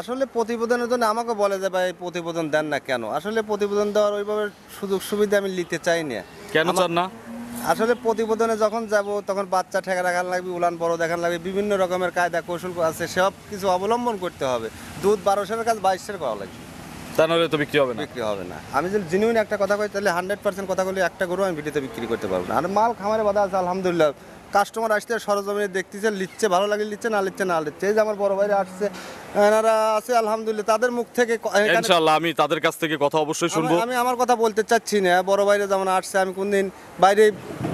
আসলে প্রতিবেদনের জন্য আমাকে বলে যে ভাই প্রতিবেদন দেন না কেন আসলে প্রতিবেদন দেওয়ার ওইভাবে সুযোগ সুবিধা আমি নিতে চাই না কেন চান না আসলে প্রতিবেদনে যখন যাব তখন বাচ্চা ঠেকা রাখার লাগবে উলান বড় দেখান লাগবে বিভিন্ন রকমের কায়দা কৌশল আছে সব কিছু অবলম্বন করতে হবে দুধ বারোশের কাজ বাইশের করা লাগবে তা তো বিক্রি হবে না বিক্রি হবে না আমি যদি জেনুইন একটা কথা কই তাহলে হান্ড্রেড পার্সেন্ট কথা বলি একটা গরু আমি ভিডিওতে বিক্রি করতে পারবো না আর মাল খামারে বাধা আছে আলহামদুলিল্লাহ কাস্টমার আসতে সরজমিনে দেখতেছে লিচ্ছে ভালো লাগে লিচ্ছে না লিচ্ছে না লিচ্ছে এই যে আমার বড় ভাইরা আসছে এনারা আছে আলহামদুলিল্লাহ তাদের মুখ থেকে ইনশাআল্লাহ আমি তাদের কাছ থেকে কথা অবশ্যই শুনবো আমি আমার কথা বলতে চাচ্ছি না বড় ভাইরা যেমন আসছে আমি কোনদিন বাইরে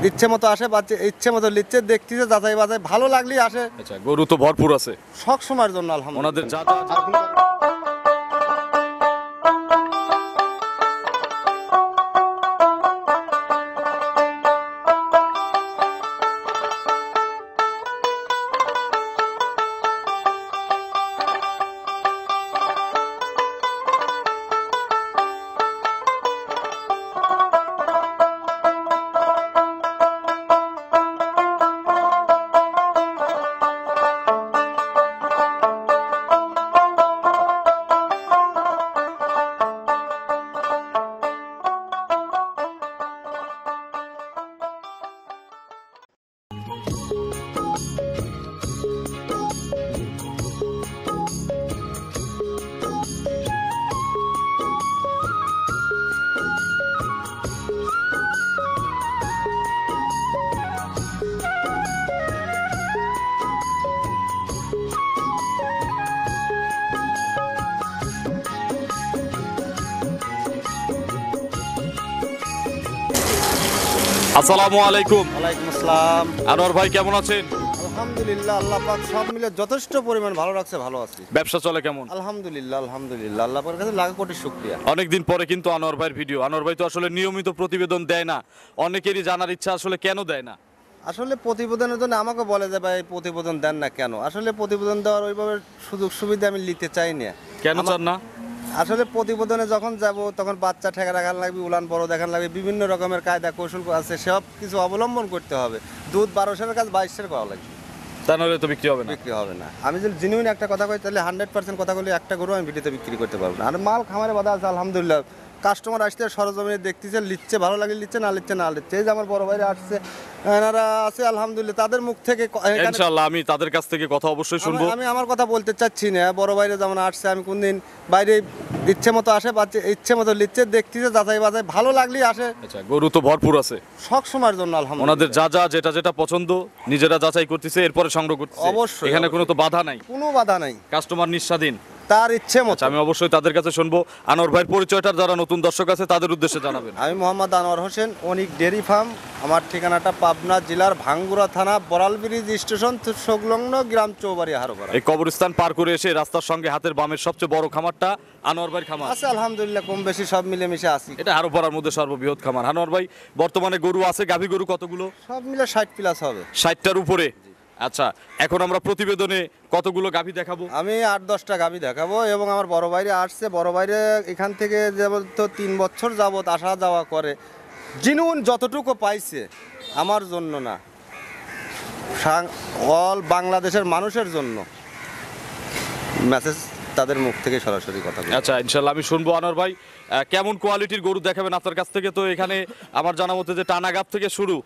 ইচ্ছে মতো আসে বাচ্চা ইচ্ছে মতো লিখছে দেখতেছে যাচাই বাচাই ভালো লাগলেই আসে আচ্ছা গরু তো ভরপুর আছে সব সময়ের জন্য আলহামদুলিল্লাহ ওনাদের যা যা আসসালামু আলাইকুম ওয়ালাইকুম আসসালাম আনোয়ার ভাই কেমন আছেন আলহামদুলিল্লাহ আল্লাহ পাক সব মিলে যথেষ্ট পরিমাণ ভালো রাখছে ভালো আছি ব্যবসা চলে কেমন আলহামদুলিল্লাহ আলহামদুলিল্লাহ আল্লাহ পাকের কাছে লাখ কোটি শুকরিয়া অনেকদিন পরে কিন্তু আনোয়ার ভাইয়ের ভিডিও আনোয়ার ভাই তো আসলে নিয়মিত প্রতিবেদন দেয় না অনেকেরই জানার ইচ্ছা আসলে কেন দেয় না আসলে প্রতিবেদনের জন্য আমাকে বলে যে ভাই প্রতিবেদন দেন না কেন আসলে প্রতিবেদন দেওয়ার ওইভাবে সুযোগ সুবিধা আমি নিতে চাই না কেন চান না আসলে প্রতিবেদনে যখন যাব তখন বাচ্চা ঠেকা রাখার লাগবে উলান বড় দেখান লাগবে বিভিন্ন রকমের কায়দা কৌশল আছে সব কিছু অবলম্বন করতে হবে দুধ সালের কাজ বাইশের করা লাগবে তা নাহলে তো বিক্রি হবে না বিক্রি হবে না আমি যদি জেনুইন একটা কথা কই তাহলে হান্ড্রেড পার্সেন্ট কথা বলি একটা গরু আমি ভিডিওতে বিক্রি করতে পারবো না আর মাল খামারে বাধা আছে আলহামদুলিল্লাহ কাস্টমার আসতে সরজমিনে দেখতেছে লিচ্ছে ভালো লাগে লিচ্ছে না লিচ্ছে না লিচ্ছে এই যে আমার বড় ভাইরে আসছে এনারা আছে আলহামদুলিল্লাহ তাদের মুখ থেকে ইনশাআল্লাহ আমি তাদের কাছ থেকে কথা অবশ্যই শুনবো আমি আমার কথা বলতে চাচ্ছি না বড় বাইরে যেমন আসছে আমি কোন দিন বাইরে ইচ্ছে মতো আসে বাচ্চা ইচ্ছে মতো লিচ্ছে দেখতেছে যাচাই বাজাই ভালো লাগলেই আসে আচ্ছা গরু তো ভরপুর আছে সব সময়ের জন্য আলহামদুলিল্লাহ ওনাদের যা যা যেটা যেটা পছন্দ নিজেরা যাচাই করতেছে এরপরে সংগ্রহ করতেছে অবশ্যই এখানে কোনো তো বাধা নাই কোনো বাধা নাই কাস্টমার নিঃস্বাধীন তার ইচ্ছে মতো আচ্ছা, আমি অবশ্যই তাদের কাছে শুনবো আনোয়ার ভাইয়ের পরিচয়টা যারা নতুন দর্শক আছে তাদের উদ্দেশ্যে জানাবেন আমি মোহাম্মদ আনোয়ার হোসেন অনিক ডেরি ফার্ম আমার ঠিকানাটা পাবনা জেলার ভাঙ্গুরা থানা বরাল ব্রিজ স্টেশন সংলগ্ন গ্রাম চৌবাড়ি হারোপাড়া এই কবরস্থান পার করে এসে রাস্তার সঙ্গে হাতের বামের সবচেয়ে বড় খামারটা আনোয়ার ভাই খামার আছে আলহামদুলিল্লাহ কম বেশি সব মিলেমিশে আছি এটা হারোপাড়ার মধ্যে সর্ববৃহৎ খামার আনোয়ার ভাই বর্তমানে গরু আছে গাভী গরু কতগুলো সব মিলে ষাট প্লাস হবে ষাটটার উপরে আচ্ছা এখন আমরা প্রতিবেদনে কতগুলো গাভী দেখাবো আমি আট দশটা গাভী দেখাবো এবং আমার বড় বাইরে আসছে বড় বাইরে এখান থেকে যেমন তো তিন বছর যাবৎ আসা যাওয়া করে জিনুন যতটুকু পাইছে আমার জন্য না অল বাংলাদেশের মানুষের জন্য মেসেজ তাদের মুখ থেকে সরাসরি কথা আচ্ছা ইনশাল্লাহ আমি শুনবো আনোয়ার ভাই কেমন কোয়ালিটির গরু দেখাবেন আপনার কাছ থেকে তো এখানে আমার জানা মতো যে টানাগাপ থেকে শুরু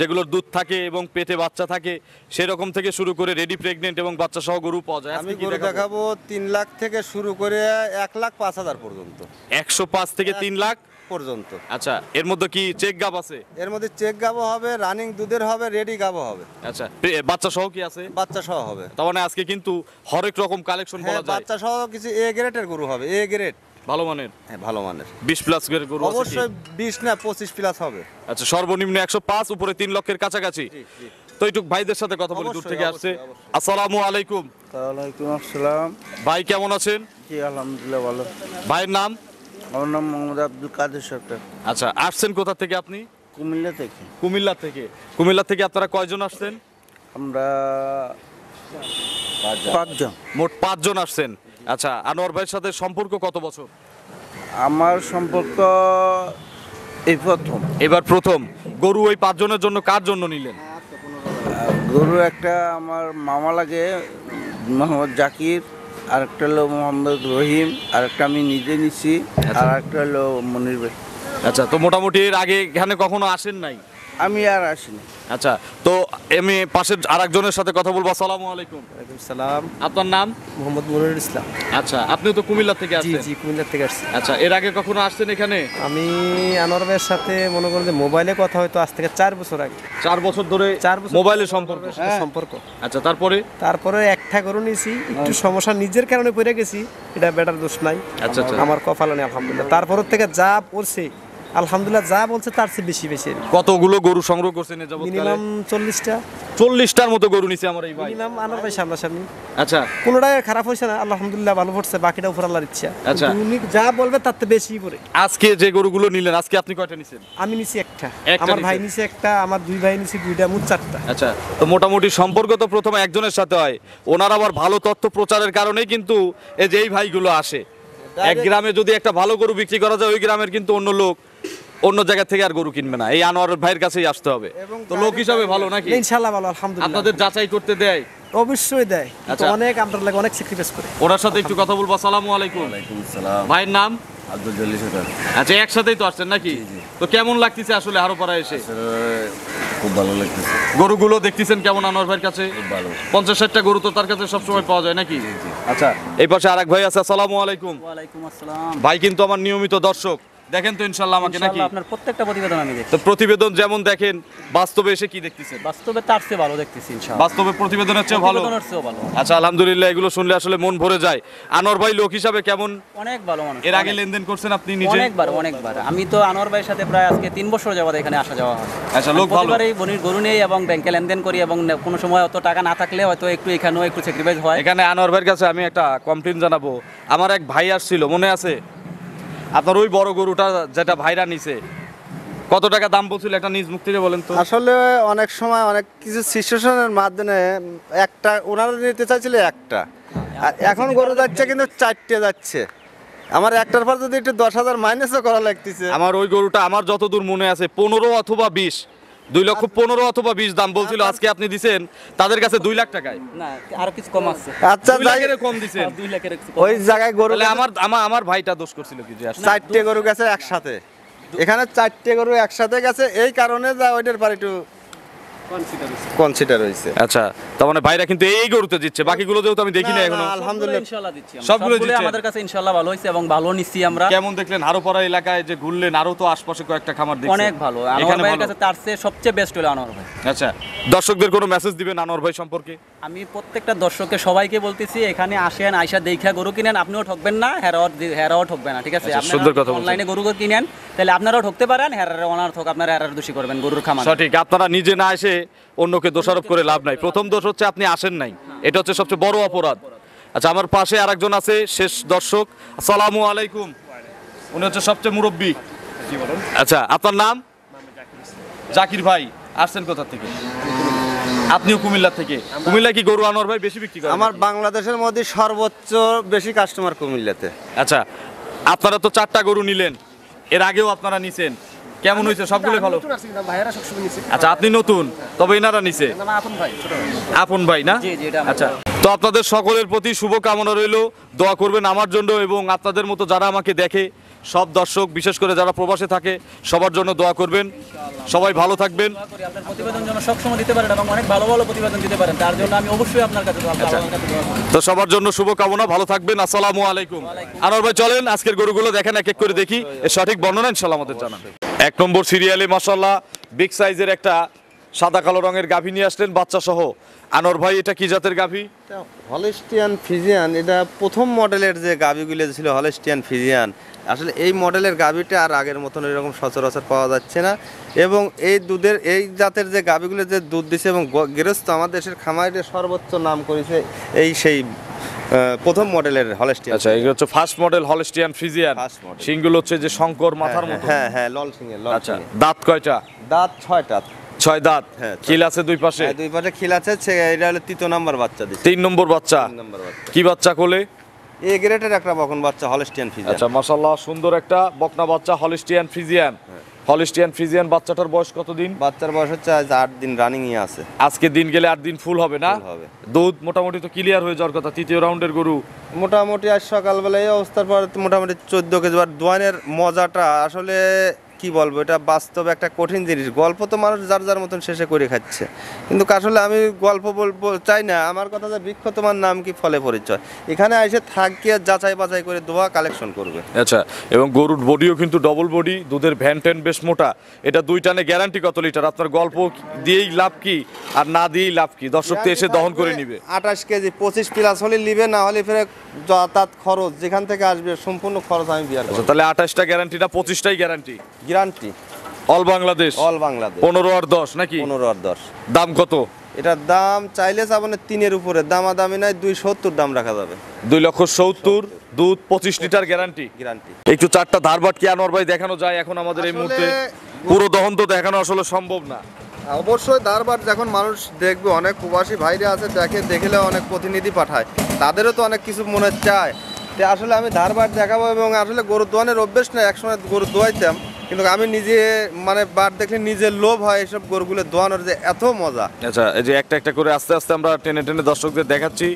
যেগুলোর দুধ থাকে এবং পেটে বাচ্চা থাকে সেরকম থেকে শুরু করে রেডি প্রেগনেন্ট এবং বাচ্চা সহ গরু পাওয়া যায় আমি গরু দেখাবো তিন লাখ থেকে শুরু করে এক লাখ পাঁচ হাজার পর্যন্ত একশো পাঁচ থেকে তিন লাখ পর্যন্ত আচ্ছা এর মধ্যে কি চেক গাব আছে এর মধ্যে চেক গাব হবে রানিং দুধের হবে রেডি গাব হবে আচ্ছা বাচ্চা সহ কি আছে বাচ্চা সহ হবে তার মানে আজকে কিন্তু হরেক রকম কালেকশন বলা হ্যাঁ, যায় বাচ্চা সহ কিছু এ গ্রেডের গরু হবে এ গ্রেড ভালো মানের হ্যাঁ ভালো মানের বিশ প্লাস গরু আছে অবশ্যই বিশ না পঁচিশ প্লাস হবে আচ্ছা সর্বনিম্ন একশো পাঁচ উপরে তিন লক্ষের কাছাকাছি তো একটু ভাইদের সাথে কথা বলি দূর থেকে আসছে অবশ্যই, আসসালামু আলাইকুম আসসালাম ভাই কেমন আছেন জি আলহামদুলিল্লাহ ভালো ভাইয়ের নাম আমার নাম মোহাম্মদ আব্দুল কাদের সরকার আচ্ছা আসছেন কোথা থেকে আপনি কুমিল্লা থেকে কুমিল্লা থেকে কুমিল্লা থেকে আপনারা কয়জন আসছেন আমরা পাঁচজন মোট পাঁচজন আসছেন আচ্ছা আনোয়ার ভাইয়ের সাথে সম্পর্ক কত বছর আমার সম্পর্ক এই প্রথম এবার প্রথম গরু ওই পাঁচজনের জন্য কার জন্য নিলেন গরু একটা আমার মামা লাগে মোহাম্মদ জাকির আর একটা হলো মোহাম্মদ রহিম আর একটা আমি নিজে নিছি আচ্ছা। আর একটা হলো মনির ভাই আচ্ছা তো মোটামুটি এর আগে এখানে কখনো আসেন নাই আমি আর আসিনি আচ্ছা তো আমি পাশের আরেকজনের সাথে কথা বলবো আসসালামু আলাইকুম ওয়ালাইকুম সালাম আপনার নাম মোহাম্মদ মনিরুল ইসলাম আচ্ছা আপনি তো কুমিল্লা থেকে আসছেন জি কুমিল্লা থেকে আসছি আচ্ছা এর আগে কখনো আসছেন এখানে আমি আনোয়ার সাথে মনে করেন যে মোবাইলে কথা হয়তো আজ থেকে চার বছর আগে চার বছর ধরে চার মোবাইলে সম্পর্ক হ্যাঁ। সম্পর্ক আচ্ছা তারপরে তারপরে একটা করে নিয়েছি একটু হ্যাঁ। সমস্যা নিজের কারণে পড়ে গেছি এটা বেটার দোষ নাই আচ্ছা, আচ্ছা। আমার কপালে আলহামদুলিল্লাহ তারপর থেকে যা পড়ছে আলহামদুলিল্লাহ যা বলছে তার চেয়ে বেশি বেশি কতগুলো গরু সংগ্রহ করছেন মিনিমাম চল্লিশটা চল্লিশটার মতো গরু নিছে আমার এই ভাই মিনিমাম আনার ভাই সামনে আচ্ছা কোনোটাই খারাপ হয়েছে না আলহামদুলিল্লাহ ভালো পড়ছে বাকিটা উপর আল্লাহর ইচ্ছা আচ্ছা উনি যা বলবে তার থেকে বেশি পড়ে আজকে যে গরুগুলো নিলেন আজকে আপনি কয়টা নিছেন আমি নিছি একটা আমার ভাই নিছে একটা আমার দুই ভাই নিছে দুইটা মোট চারটা আচ্ছা তো মোটামুটি সম্পর্ক তো প্রথমে একজনের সাথে হয় ওনার আবার ভালো তথ্য প্রচারের কারণেই কিন্তু এই যে এই ভাইগুলো আসে এক গ্রামে যদি একটা ভালো গরু বিক্রি করা যায় ওই গ্রামের কিন্তু অন্য লোক অন্য জায়গা থেকে আর গরু কিনবে না এই আনোয়ার ভাইয়ের কাছেই আসতে হবে তো লোক হিসাবে ভালো নাকি ইনশাআল্লাহ ভালো আলহামদুলিল্লাহ আপনাদের যাচাই করতে দেয় অবশ্যই দেয় আচ্ছা। অনেক আপনার লাগে অনেক স্যাক্রিফাইস করে ওনার সাথে একটু কথা বলবো আসসালামু আলাইকুম ওয়ালাইকুম আসসালাম ভাইয়ের নাম আচ্ছা একসাথেই তো আসছেন নাকি তো কেমন লাগতেছে আসলে আরো হারোপাড়া এসে খুব ভালো লাগতেছে গরুগুলো দেখতেছেন কেমন আনোয়ার ভাইয়ের কাছে ভালো পঞ্চাশ ষাটটা গরু তো তার কাছে সবসময় পাওয়া যায় নাকি আচ্ছা এই পাশে আরেক ভাই আছে আসসালামু আলাইকুম ভাই কিন্তু আমার নিয়মিত দর্শক দেখেন তো ইনশাল্লাহ আমাকে নাকি আপনার প্রত্যেকটা প্রতিবেদন আমি দেখি তো প্রতিবেদন যেমন দেখেন বাস্তবে এসে কি দেখতেছেন বাস্তবে তার চেয়ে ভালো দেখতেছি ইনশাআল্লাহ বাস্তবে প্রতিবেদনের চেয়ে ভালো ভালো আচ্ছা আলহামদুলিল্লাহ এগুলো শুনলে আসলে মন ভরে যায় আনোয়ার ভাই লোক হিসাবে কেমন অনেক ভালো মানুষ এর আগে লেনদেন করছেন আপনি নিজে অনেকবার অনেকবার আমি তো আনোয়ার ভাইয়ের সাথে প্রায় আজকে তিন বছর যাবত এখানে আসা যাওয়া হয় আচ্ছা লোক ভালো এই বনির গরু নেই এবং ব্যাংকে লেনদেন করি এবং কোনো সময় অত টাকা না থাকলে হয়তো একটু এখানেও একটু সেক্রিফাইস হয় এখানে আনোয়ার ভাইয়ের কাছে আমি একটা কমপ্লেন জানাবো আমার এক ভাই আসছিল মনে আছে আপনার ওই বড় গরুটা যেটা ভাইরা নিছে কত টাকা দাম বলছিল একটা নিজ মুক্তি বলেন তো আসলে অনেক সময় অনেক কিছু সিচুয়েশনের মাধ্যমে একটা ওনারা নিতে চাইছিল একটা আর এখন গরু যাচ্ছে কিন্তু চারটে যাচ্ছে আমার একটার পর যদি একটু দশ হাজার মাইনাসও করা লাগতেছে আমার ওই গরুটা আমার যতদূর মনে আছে পনেরো অথবা বিশ দুই লক্ষ পনেরো অথবা বিশ দাম বলছিল আজকে আপনি দিছেন তাদের কাছে দুই লাখ টাকায় আরো কিছু কম আছে আচ্ছা কম দিছেন হ্যাঁ, দুই লাখের ওই জায়গায় গরু আমার আমার ভাইটা দোষ করছিল কি চারটে গরু গেছে একসাথে এখানে চারটে গরু একসাথে গেছে এই কারণে যা ওইটার পারে একটু কনসিডার আচ্ছা তার মানে ভাইরা কিন্তু এই গরুতে দিচ্ছে বাকিগুলো যেহেতু আমি দেখি না এখনো সবগুলো আমাদের কাছে ইনশাআল্লাহ ভালো এবং ভালো নিছি আমরা কেমন দেখলেন হারোপাড়া এলাকায় যে ঘুরলেন আরো তো আশপাশে কয়েকটা খামার অনেক ভালো ভাইয়ের কাছে তার চেয়ে সবচেয়ে বেস্ট হলো আনোয়ার ভাই আচ্ছা দর্শকদের কোনো মেসেজ দিবেন আনোয়ার ভাই সম্পর্কে আমি প্রত্যেকটা দর্শককে সবাইকে বলতেছি এখানে আসেন আয়সা দেখা গরু কিনেন আপনিও ঠকবেন না হেরাও হেরাও ঠকবে না ঠিক আছে আচ্ছা, সুন্দর কথা অনলাইনে গরু কিনেন তাহলে আপনারাও ঠকতে পারেন হেরার অনার্থক আপনারা হেরার দোষী করবেন গরুর খামার সঠিক আপনারা নিজে না এসে অন্যকে দোষারোপ করে লাভ নাই প্রথম দোষ হচ্ছে আপনি আসেন নাই এটা হচ্ছে সবচেয়ে বড় অপরাধ আচ্ছা আমার পাশে আরেকজন আছে শেষ দর্শক আসসালামু আলাইকুম উনি হচ্ছে সবচেয়ে মুরব্বী আচ্ছা আপনার নাম জাকির ভাই আসছেন কোথা থেকে আপনিও কুমিল্লা থেকে কুমিল্লা কি গরু আনোয়ার ভাই বেশি বিক্রি করেন আমার বাংলাদেশের মধ্যে সর্বোচ্চ বেশি কাস্টমার কুমিল্লাতে আচ্ছা আপনারা তো চারটা গরু নিলেন এর আগেও আপনারা নিছেন কেমন হয়েছে সবগুলো ভালো আচ্ছা আপনি নতুন তবে এনারা নিছে আপন ভাই না আচ্ছা তো আপনাদের সকলের প্রতি শুভকামনা রইল দোয়া করবেন আমার জন্য এবং আপনাদের মতো যারা আমাকে দেখে সব দর্শক বিশেষ করে যারা প্রবাসে থাকে সবার জন্য দোয়া করবেন সবাই ভালো থাকবেন আচ্ছা। তো সবার জন্য শুভকামনা ভালো থাকবেন আসসালামু আলাইকুম আনোয়ার ভাই চলেন আজকের গরুগুলো দেখেন এক এক করে দেখি সঠিক বর্ণনা ইনশাল্লাহ আমাদের জানান এক নম্বর সিরিয়ালে মাসাল্লাহ বিগ সাইজের একটা সাদা কালো রঙের গাভী নিয়ে আসলেন বাচ্চা সহ আনোর ভাই এটা কি জাতের গাভী হলেস্টিয়ান ফিজিয়ান এটা প্রথম মডেলের যে গাভীগুলো ছিল হলেস্টিয়ান ফিজিয়ান আসলে এই মডেলের গাভীটা আর আগের মতন এরকম সচরাচর পাওয়া যাচ্ছে না এবং এই দুধের এই জাতের যে গাভীগুলো যে দুধ দিছে এবং গৃহস্থ আমাদের দেশের খামারে সর্বোচ্চ নাম করেছে এই সেই প্রথম মডেলের হলেস্টিয়ান আচ্ছা এগুলো হচ্ছে ফার্স্ট মডেল হলস্টিয়ান ফ্রিজিয়ান সিংগুলো হচ্ছে যে শঙ্কর মাথার হ্যাঁ, মতো হ্যাঁ হ্যাঁ লল সিং এর আচ্ছা দাঁত কয়টা দাঁত ছয়টা ছয় দাঁত হ্যাঁ, খিল আছে দুই পাশে হ্যাঁ, দুই পাশে খিল আছে এটা হলো তৃতীয় নম্বর বাচ্চা তিন নম্বর বাচ্চা কি বাচ্চা কোলে এ গ্রেটের একটা বকন বাচ্চা হলিস্টিয়ান ফ্রিজিয়ান আচ্ছা মাশাআল্লাহ সুন্দর একটা বকনা বাচ্চা হলিস্টিয়ান ফিজিয়ান হ্যাঁ। হলিস্টিয়ান ফিজিয়ান বাচ্চাটার বয়স কত দিন বাচ্চার বয়স হচ্ছে আজ 8 দিন রানিং এ আছে আজকে দিন গেলে 8 দিন ফুল হবে না হবে দুধ মোটামুটি তো ক্লিয়ার হয়ে যাওয়ার কথা তৃতীয় রাউন্ডের গরু মোটামুটি আজ সকালবেলা এই অবস্থার পর মোটামুটি 14 কেজি বার দোয়ানের মজাটা আসলে কি বলবো এটা বাস্তব একটা কঠিন জিনিস গল্প তো মানুষ যার যার মতন শেষে করে খাচ্ছে কিন্তু আসলে আমি গল্প বলবো চাই না আমার কথা যে বৃক্ষ তোমার নাম কি ফলে পরিচয় এখানে এসে থাকিয়ে যাচাই বাছাই করে দোয়া কালেকশন করবে আচ্ছা এবং গরুর বডিও কিন্তু ডবল বডি দুধের ভ্যান ট্যান বেশ মোটা এটা দুই টানে গ্যারান্টি কত লিটার আপনার গল্প দিয়েই লাভ কি আর না দিয়েই লাভ কি দর্শক তো এসে দহন করে নিবে আঠাশ কেজি পঁচিশ প্লাস হলে নিবে না হলে ফেরে যাতায়াত খরচ যেখান থেকে আসবে সম্পূর্ণ খরচ আমি বিয়ার আচ্ছা, তাহলে আঠাশটা গ্যারান্টি না পঁচিশটাই guarantee guarantee all Bangladesh all Bangladesh 15 আর দশ নাকি 15 আর দশ দাম কত এটার দাম চাইলে আপনার তিনের উপরে দামি নাই দুই সত্তর দাম রাখা যাবে দুই লক্ষ সত্তর দুধ পঁচিশ লিটার গ্যারান্টি গ্যারান্টি একটু চারটা ধারবাট কি আনোয়ার ভাই দেখানো যায় এখন আমাদের এই মুহূর্তে পুরো দহন তো দেখানো আসলে সম্ভব না হ্যাঁ, অবশ্যই ধারবাট যখন মানুষ দেখবে অনেক কুবাসী ভাইরা আছে দেখে দেখলে অনেক প্রতিনিধি পাঠায় তাদেরও তো অনেক কিছু মনে চায় আসলে আমি ধারবাট দেখাবো এবং আসলে গরু দোয়ানের অভ্যেস না একসময় গরু দোয়াইতাম কিন্তু আমি নিজে মানে বার দেখলে নিজের লোভ হয় এসব গরুগুলো দোয়ানোর যে এত মজা আচ্ছা এই যে একটা একটা করে আস্তে আস্তে আমরা টেনে টেনে দর্শকদের দেখাচ্ছি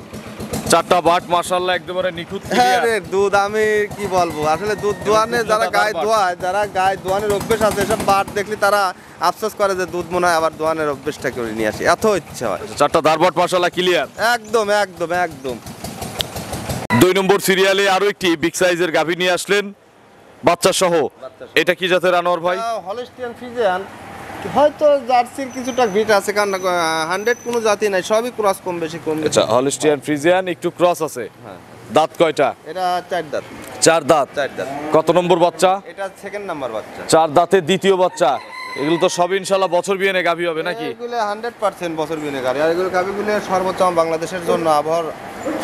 চারটা বাট মার্শাল্লাহ একেবারে নিখুঁত হ্যাঁ রে দুধ আমি কি বলবো আসলে দুধ দোয়ানে যারা গায়ে দোয়ায় যারা গায়ে দোয়ানের অভ্যেস আছে এসব বাট দেখলে তারা আফসোস করে যে দুধ মনে হয় আবার দোয়ানের অভ্যেসটা করে নিয়ে আসি এত ইচ্ছা হয় আচ্ছা, চারটা দার বাট মার্শাল্লাহ ক্লিয়ার একদম একদম একদম দুই নম্বর সিরিয়ালে আরও একটি বিগ সাইজের গাভী নিয়ে আসলেন বাচ্চা সহ এটা কি জাতের আনোয়ার ভাই হলিস্টিয়ান ফিজিয়ান হয়তো জার্সির কিছুটা ভিট আছে কারণ হান্ড্রেড কোনো জাতি নাই সবই ক্রস কম বেশি কম আচ্ছা হলিস্টিয়ান ফ্রিজিয়ান একটু ক্রস আছে হ্যাঁ। দাঁত কয়টা এটা চার দাঁত চার দাঁত চার দাঁত কত নম্বর বাচ্চা এটা সেকেন্ড নাম্বার বাচ্চা চার দাঁতের দ্বিতীয় বাচ্চা এগুলো তো সব ইনশাআল্লাহ বছর বিয়েনে গাভী হবে নাকি এগুলো 100% বছর বিয়েনে গাভী আর এগুলো গাভীগুলো সর্বোচ্চ বাংলাদেশের জন্য আবহাওয়ার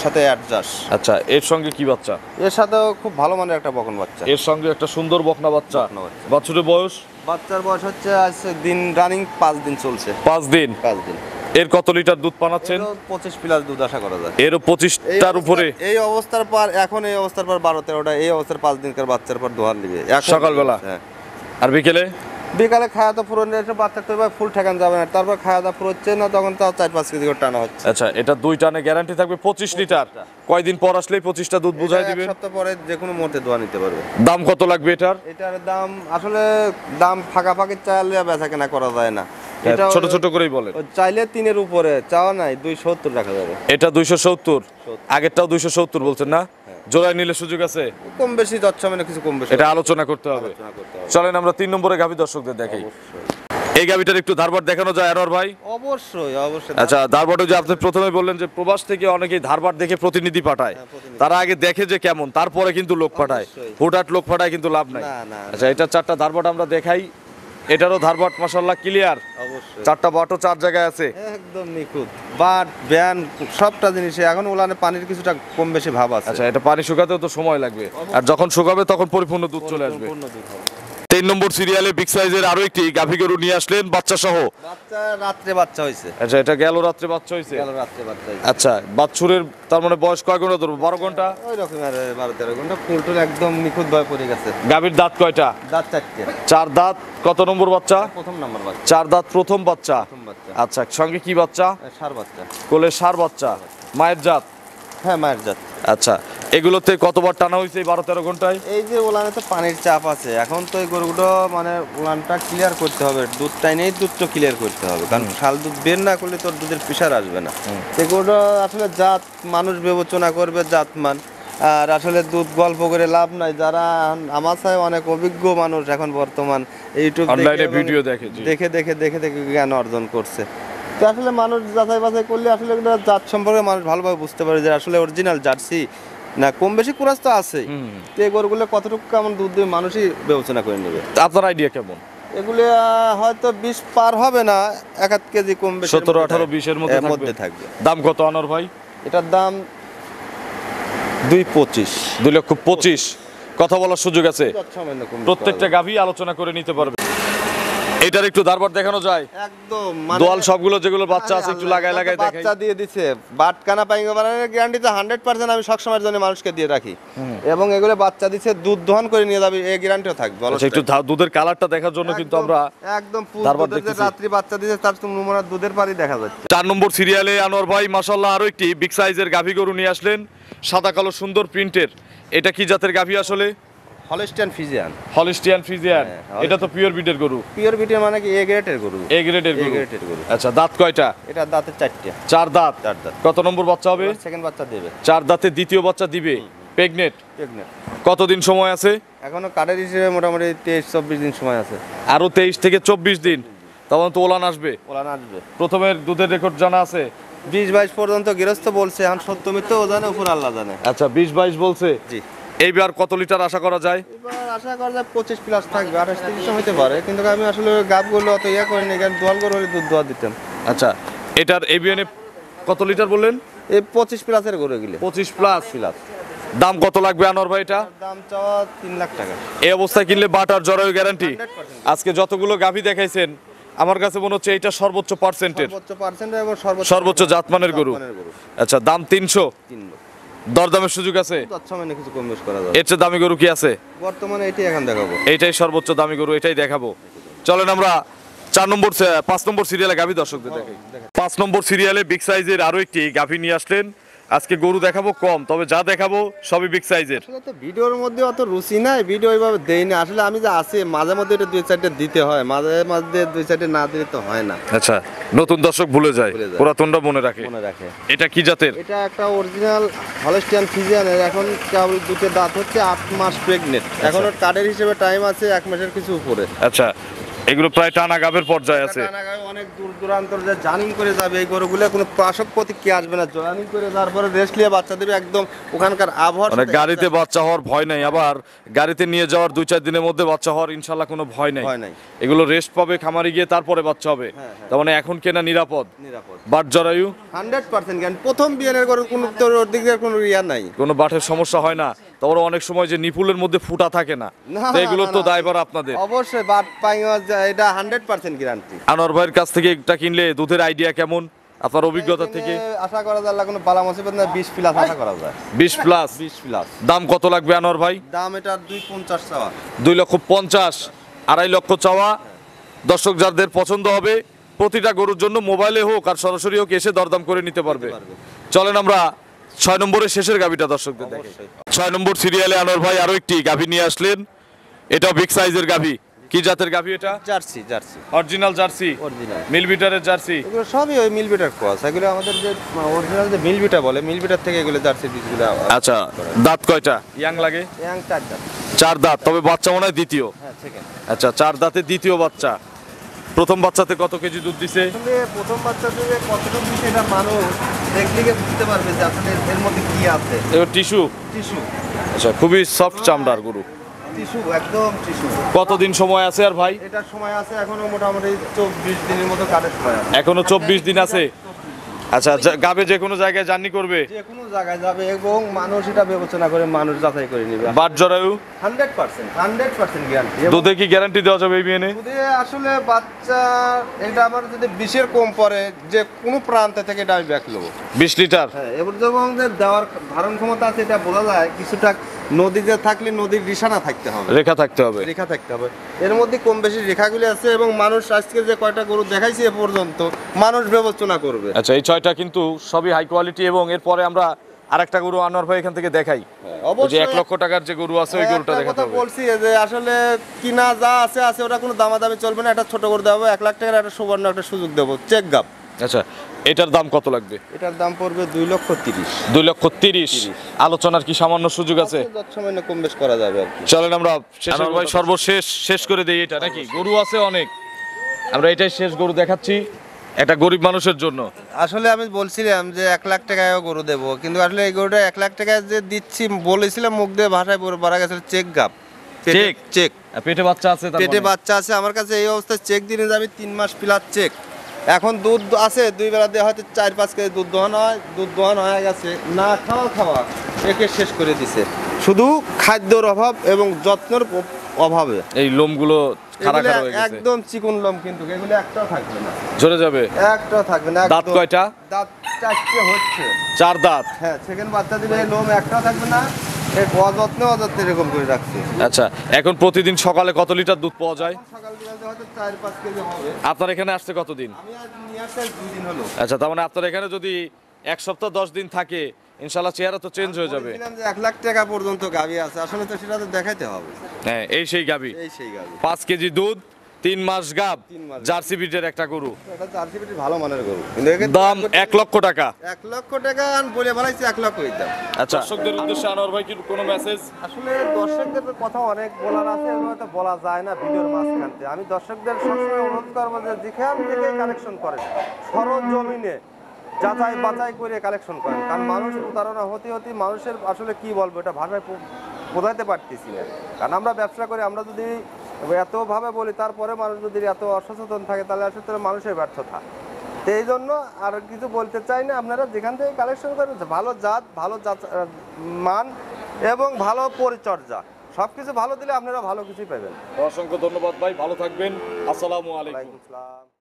সাথে অ্যাডজাস্ট আচ্ছা এর সঙ্গে কি বাচ্চা এর সাথেও খুব ভালো মানের একটা বকন বাচ্চা এর সঙ্গে একটা সুন্দর বকনা বাচ্চা বাচ্চাটির বয়স বাচ্চার বয়স হচ্ছে আজ দিন রানিং পাঁচ দিন চলছে পাঁচ দিন পাঁচ দিন এর কত লিটার দুধ পানাচ্ছেন পঁচিশ প্লাস দুধ আশা করা যায় এরও পঁচিশটার উপরে এই অবস্থার পর এখন এই অবস্থার পর বারো তেরোটা এই অবস্থার পাঁচ দিনকার বাচ্চার পর দোহার নিবে এক সকালবেলা হ্যাঁ। আর বিকেলে বিকালে খাওয়া ফুরো নিয়ে বাদ থাকতে হবে ফুল ঠেকান যাবে না তারপর খাওয়া দা ফুরো হচ্ছে না তখন তাও চার পাঁচ কেজি করে টানা হচ্ছে আচ্ছা এটা দুই টানে গ্যারান্টি থাকবে পঁচিশ লিটার কয়দিন পর আসলেই পঁচিশটা দুধ বুঝাই দিবে সপ্তাহ পরে যে কোনো মতে দোয়া নিতে পারবে দাম কত লাগবে এটার এটার দাম আসলে দাম ফাঁকা ফাঁকি চাইলে বেচা কেনা করা যায় না হ্যাঁ, ছোট ছোট করেই বলে চাইলে তিনের উপরে চাওয়া নাই দুইশো সত্তর রাখা যাবে এটা দুইশো সত্তর আগেরটাও দুইশো সত্তর বলছেন না জোড়ায় নিলে সুযোগ আছে কম বেশি যাচ্ছে মানে কিছু কম বেশি এটা আলোচনা করতে হবে চলেন আমরা তিন নম্বরে গাভী দর্শকদের দেখাই এই গাবিটার একটু ধারবাট দেখানো যায় আনোয়ার ভাই অবশ্যই অবশ্যই আচ্ছা ধারবাটও যে আপনি প্রথমে বললেন যে প্রবাস থেকে অনেকেই ধারবাট দেখে প্রতিনিধি পাঠায় হ্যাঁ, তারা আগে দেখে যে কেমন তারপরে কিন্তু লোক পাঠায় হুটহাট লোক পাঠায় কিন্তু লাভ নাই আচ্ছা এটা চারটা ধারবাট আমরা দেখাই এটারও ধারবাট মাসাল্লাহ ক্লিয়ার অবশ্যই চারটা বাটও চার জায়গায় আছে একদম নিখুঁত বাট ব্যান সবটা জিনিসে এখন ওলানে পানির কিছুটা কম বেশি ভাব আছে আচ্ছা এটা পানি শুকাতেও তো সময় লাগবে আর যখন শুকাবে তখন পরিপূর্ণ দুধ চলে আসবে তিন নম্বর সিরিয়ালে বিগ সাইজের আরো একটি গাভী গরু নিয়ে আসলেন বাচ্চা সহ রাত্রে বাচ্চা হয়েছে আচ্ছা এটা গেল রাত্রে বাচ্চা হয়েছে গেল রাত্রে বাচ্চা হয়েছে আচ্ছা বাচ্চুরের তার মানে বয়স কয় ঘন্টা ধরবো বারো ঘন্টা ওই রকম আর বারো তেরো ঘন্টা ফুলটুল একদম নিখুঁত ভাবে পড়ে গেছে গাভীর দাঁত কয়টা দাঁত চারটে চার দাঁত কত নম্বর বাচ্চা প্রথম নম্বর বাচ্চা চার দাঁত প্রথম বাচ্চা প্রথম বাচ্চা আচ্ছা সঙ্গে কি বাচ্চা সার বাচ্চা কোলে সার বাচ্চা মায়ের জাত হ্যাঁ মায়ের জাত আচ্ছা এগুলোতে কতবার টানা হয়েছে বারো তেরো ঘন্টায় এই যে উলানে তো পানির চাপ আছে এখন তো এই গরুগুলো মানে ওলানটা ক্লিয়ার করতে হবে দুধ টাইনেই দুধটা ক্লিয়ার করতে হবে কারণ খাল দুধ বের না করলে তোর দুধের প্রেশার আসবে না এগুলো আসলে জাত মানুষ বিবেচনা করবে জাত মান আর আসলে দুধ গল্প করে লাভ নাই যারা আমার সাহেব অনেক অভিজ্ঞ মানুষ এখন বর্তমান ইউটিউব দেখে দেখে দেখে দেখে জ্ঞান অর্জন করছে তো আসলে মানুষ যাচাই বাছাই করলে আসলে জাত সম্পর্কে মানুষ ভালোভাবে বুঝতে পারে যে আসলে অরিজিনাল জার্সি না কম বেশি কুরাজ তো আছে তো এই গরুগুলো কতটুকু কেমন দুধ দিয়ে মানুষই বিবেচনা করে নেবে আপনার আইডিয়া কেমন এগুলো হয়তো বিশ পার হবে না এক আধ কেজি কম বেশি সতেরো আঠারো বিশের মধ্যে থাকবে দাম কত আনোর ভাই এটার দাম দুই পঁচিশ দুই লক্ষ পঁচিশ কথা বলার সুযোগ আছে প্রত্যেকটা গাভী আলোচনা করে নিতে পারবে এটার একটু দারবার দেখানো যায় একদম মানে দোয়াল সবগুলো যেগুলো বাচ্চা আছে একটু লাগাই লাগাই দেখাই বাচ্চা দিয়ে দিতে বাটকানা পাইঙ্গা বানানোর গ্যারান্টি তো 100% আমি সব সময়ের জন্য মানুষকে দিয়ে রাখি এবং এগুলো বাচ্চা দিতে দুধ দহন করে নিয়ে যাবে এই গ্যারান্টিও থাকবে আচ্ছা, একটু দুধের কালারটা দেখার জন্য কিন্তু আমরা একদম দারবার দেখতেছি রাত্রি বাচ্চা দিতে তার নমুনা দুধের পারি দেখা যাচ্ছে চার নম্বর সিরিয়ালে আনোয়ার ভাই মাশাআল্লাহ আরো একটি বিগ সাইজের গাভী গরু নিয়ে আসলেন সাদা কালো সুন্দর প্রিন্টের এটা কি জাতের গাভী আসলে হলিস্টিয়ান ফিজিয়ান হলিস্টিয়ান ফিজিয়ান হ্যাঁ, এটা তো পিওর বিটের গরু পিওর বিটের মানে কি এ গ্রেডের গরু এ গ্রেডের গরু গ্রেডের গরু আচ্ছা দাঁত কয়টা এটা দাঁতে চারটে চার দাঁত চার দাঁত কত নম্বর বাচ্চা হবে সেকেন্ড বাচ্চা দেবে চার দাঁতে দ্বিতীয় বাচ্চা দিবে প্রেগনেট প্রেগনেট কতদিন সময় আছে এখনো কার্ডের হিসেবে মোটামুটি তেইশ চব্বিশ দিন সময় আছে আরও তেইশ থেকে চব্বিশ দিন তখন তো ওলান আসবে ওলান আসবে প্রথমের দুধের রেকর্ড জানা আছে বিশ বাইশ পর্যন্ত গৃহস্থ বলছে এখন সত্য মিথ্যা ও জানে উপর আল্লাহ জানে আচ্ছা বিশ বাইশ বলছে জি এইবার কত লিটার আশা করা যায় এবার আশা করা যায় পঁচিশ প্লাস থাকবে আঠাশ তিরিশ হইতে পারে কিন্তু আমি আসলে গাবগুলো অত ইয়ে করিনি কারণ দোয়াল গরু হলে দুধ দোয়া দিতাম আচ্ছা এটার এবিএনে কত লিটার বললেন এই পঁচিশ প্লাসের গরু গেলে পঁচিশ প্লাস প্লাস দাম কত লাগবে আনোয়ার ভাই এটা দাম চাওয়া তিন লাখ টাকা এই অবস্থায় কিনলে বাটার জরায়ু গ্যারান্টি আজকে যতগুলো গাভী দেখাইছেন আমার কাছে মনে হচ্ছে এটা সর্বোচ্চ পার্সেন্টের সর্বোচ্চ জাতমানের গরু আচ্ছা দাম তিনশো তিনশো দরদামের সুযোগ আছে আচ্ছা, মানে এর চেয়ে দামি গরু কি আছে বর্তমানে এটাই দেখাবো এটাই সর্বোচ্চ দামি গরু এটাই দেখাবো চলেন আমরা চার নম্বর পাঁচ নম্বর সিরিয়ালে গাভী দর্শকদের হ্যাঁ, দেখাই পাঁচ নম্বর সিরিয়ালে বিগ সাইজের আরো একটি গাভী নিয়ে আসলেন আজকে গরু দেখাবো কম তবে যা দেখাবো সবই বিগ সাইজের ভিডিওর মধ্যে অত রুচি নাই ভিডিও এইভাবে দেই না আসলে আমি যে আসি মাঝে মধ্যে এটা দুই চারটে দিতে হয় মাঝে মাঝে দুই চারটে না দিলে তো হয় না আচ্ছা নতুন দর্শক ভুলে যায় পুরাতনরা মনে রাখে মনে রাখে এটা কি জাতের এটা একটা অরিজিনাল হলস্টিয়ান ফিজিয়ান এখন কেবল দুটো দাঁত হচ্ছে আট মাস প্রেগনেন্ট আচ্ছা। এখন ওর কার্ডের হিসেবে টাইম আছে এক মাসের কিছু উপরে আচ্ছা এগুলো প্রায় টানা গাবের পর্যায়ে আছে টানা অনেক দূর দূরান্তর যে জার্নিং করে যাবে এই গরুগুলো কোনো পার্শ্ব প্রতিক্রিয়া আসবে না জার্নিং করে যাওয়ার পরে রেস্ট নিয়ে বাচ্চা দেবে একদম ওখানকার আবহাওয়া মানে গাড়িতে বাচ্চা হওয়ার ভয় নাই আবার গাড়িতে নিয়ে যাওয়ার দুই চার দিনের মধ্যে বাচ্চা হওয়ার ইনশাল্লাহ কোনো ভয় নাই এগুলো রেস্ট পাবে খামারে গিয়ে তারপরে বাচ্চা হবে হ্যাঁ, হ্যাঁ। তার মানে এখন কেনা নিরাপদ নিরাপদ বাট জরায়ু হান্ড্রেড পার্সেন্ট প্রথম বিয়ানের গরুর কোনো দিকের কোনো ইয়া নাই কোনো বাটের সমস্যা হয় না তারপরে অনেক সময় যে নিপুলের মধ্যে ফুটা থাকে না এগুলো তো দায়ভার আপনাদের অবশ্যই বাট এটা হান্ড্রেড পার্সেন্ট গ্যারান্টি আনোয়ার ভাইয়ের কাছ থেকে এটা কিনলে দুধের আইডিয়া কেমন আপনার অভিজ্ঞতা থেকে আশা করা যায় কোনো বালা মুসিবত না 20 প্লাস আশা করা যায় বিশ প্লাস বিশ প্লাস দাম কত লাগবে আনোয়ার ভাই দাম এটা দুই পঞ্চাশ চাওয়া দুই লক্ষ পঞ্চাশ আড়াই লক্ষ চাওয়া দর্শক যাদের পছন্দ হবে প্রতিটা গরুর জন্য মোবাইলে হোক আর সরাসরি হোক এসে দরদাম করে নিতে পারবে চলেন আমরা ছয় নম্বরের শেষের গাভিটা দর্শকদের দেখে ছয় নম্বর সিরিয়ালে আনোয়ার ভাই আরো একটি গাভি নিয়ে আসলেন এটা বিগ সাইজের গাভি কি জাতের গাভি এটা Jersey Jersey original Jersey original মিলবিটারের জার্সি এগুলো সবই ওই মিলবিটার ক্রস এগুলো আমাদের যে অরিজিনাল মানে যে মিলবিটা বলে মিলবিটার থেকে এগুলো জার্সি বীজগুলো আচ্ছা দাঁত কয়টা ইয়াং লাগে ইয়াং চার দাঁত চার দাঁত তবে বাচ্চা মনে হয় দ্বিতীয় হ্যাঁ সেকেন্ড আচ্ছা চার দাঁতে দ্বিতীয় বাচ্চা প্রথম বাচ্চাতে কত কেজি দুধ দিছে প্রথম বাচ্চাতে কতটুকু দিছে এটা মানুষ দেখলে বুঝতে পারবে যে আসলে এর মধ্যে কি আছে এটা টিস্যু টিস্যু আচ্ছা খুবই সফট চামড়ার গরু টিস্যু একদম টিস্যু কতদিন সময় আছে আর ভাই এটার সময় আছে এখনো মোটামুটি 24 দিনের মতো কাটার সময় আছে এখনো 24 দিন আছে আচ্ছা, আচ্ছা গাবে যে কোনো জায়গায় জার্নি করবে যে কোনো জায়গায় যাবে এবং মানুষ এটা বিবেচনা করে মানুষ যাচাই করে নেবে বাদ জরায়ু 100% 100% গ্যারান্টি দুধে কি গ্যারান্টি দেওয়া যাবে এই দুধে আসলে বাচ্চা এটা আমার যদি 20 এর কম পড়ে যে কোনো প্রান্তে থেকে এটা আমি ব্যাক লব 20 লিটার হ্যাঁ এবং যে দেওয়ার ধারণ ক্ষমতা আছে এটা বলা যায় কিছুটা নদীতে থাকলে নদীর নিশানা থাকতে হবে রেখা থাকতে হবে রেখা থাকতে হবে এর মধ্যে কম বেশি রেখাগুলি আছে এবং মানুষ আজকে যে কয়টা গরু দেখাইছি এ পর্যন্ত মানুষ বিবেচনা করবে আচ্ছা এই ছয়টা কিন্তু সবই হাই কোয়ালিটি এবং এরপরে আমরা আরেকটা গরু আনোয়ার ভাই এখান থেকে দেখাই হ্যাঁ, অবশ্যই এক লক্ষ টাকার যে গরু আছে ওই গরুটা দেখাতে হবে বলছি যে আসলে কিনা যা আছে আছে ওটা কোনো দামাদামি চলবে না একটা ছোট গরু দেবো এক লাখ টাকার একটা সুবর্ণ একটা সুযোগ দেবো চেক গাপ আচ্ছা এটার দাম কত লাগবে এটার দাম পড়বে দুই লক্ষ তিরিশ দুই লক্ষ তিরিশ আলোচনার কি সামান্য সুযোগ আছে কম বেশ করা যাবে চলেন আমরা ভাই সর্বশেষ শেষ করে দিই এটা নাকি গরু আছে অনেক আমরা এটাই শেষ গরু দেখাচ্ছি এটা গরিব মানুষের জন্য আসলে আমি বলছিলাম যে এক লাখ টাকায় গরু দেব কিন্তু আসলে এই গরুটা এক লাখ টাকায় যে দিচ্ছি বলেছিলাম মুখ দিয়ে ভাষায় বড় গেছে চেক গাপ চেক চেক পেটে বাচ্চা আছে পেটে মানে? বাচ্চা আছে আমার কাছে এই অবস্থায় চেক দিনে যাবে তিন মাস প্লাস চেক এখন দুধ আছে দুই বেলা দিয়ে হয়তো চার পাঁচ কেজি দুধ দোহান হয় দুধ দোহান হয়ে গেছে না খাওয়া খাওয়া একে শেষ করে দিছে শুধু খাদ্যর অভাব এবং যত্নের অভাবে এই লোমগুলো একদম চিকন লোম কিন্তু এগুলো একটাও থাকবে না ঝরে যাবে একটাও থাকবে না দাঁত কয়টা দাঁত চারটে হচ্ছে চার দাঁত হ্যাঁ সেকেন্ড বাচ্চা দিলে লোম একটাও থাকবে না অযত্নে অযত্নে এরকম করে রাখছি আচ্ছা এখন প্রতিদিন সকালে কত লিটার দুধ পাওয়া যায় আপনার এখানে আসতে কতদিন আচ্ছা তার মানে আপনার এখানে যদি এক সপ্তাহ দশ দিন থাকে ইনশাল্লাহ চেহারা তো চেঞ্জ হয়ে যাবে এক লাখ টাকা পর্যন্ত গাবি আছে আসলে তো সেটা তো দেখাইতে হবে হ্যাঁ এই সেই গাবি এই সেই গাবি পাঁচ কেজি দুধ তিন মাস গাব জার্সি বিটের একটা গরু জার্সি বিটের ভালো মানের গরু দাম এক লক্ষ টাকা এক লক্ষ টাকা বলে বলাইছি এক লক্ষ দাম আচ্ছা দর্শকদের উদ্দেশ্যে আনোয়ার ভাই কি কোনো মেসেজ আসলে দর্শকদের কথা অনেক বলার আছে এগুলো তো বলা যায় না ভিডিওর মাঝখানতে আমি দর্শকদের সবসময় অনুরোধ করবো যে যেখান থেকে কালেকশন করেন সরল জমিনে যাচাই বাছাই করে কালেকশন করেন কারণ মানুষ প্রতারণা হতে হতে মানুষের আসলে কি বলবো এটা ভাষায় বোঝাতে পারতেছি না কারণ আমরা ব্যবসা করে আমরা যদি এতভাবে বলি তারপরে মানুষ যদি এত অসচেতন থাকে তাহলে আসলে মানুষের ব্যর্থতা তো এই জন্য আর কিছু বলতে চাই না আপনারা যেখান থেকে কালেকশন করেন ভালো জাত ভালো জাত মান এবং ভালো পরিচর্যা সব কিছু ভালো দিলে আপনারা ভালো কিছুই পাবেন অসংখ্য ধন্যবাদ ভাই ভালো থাকবেন আসসালামু আলাইকুম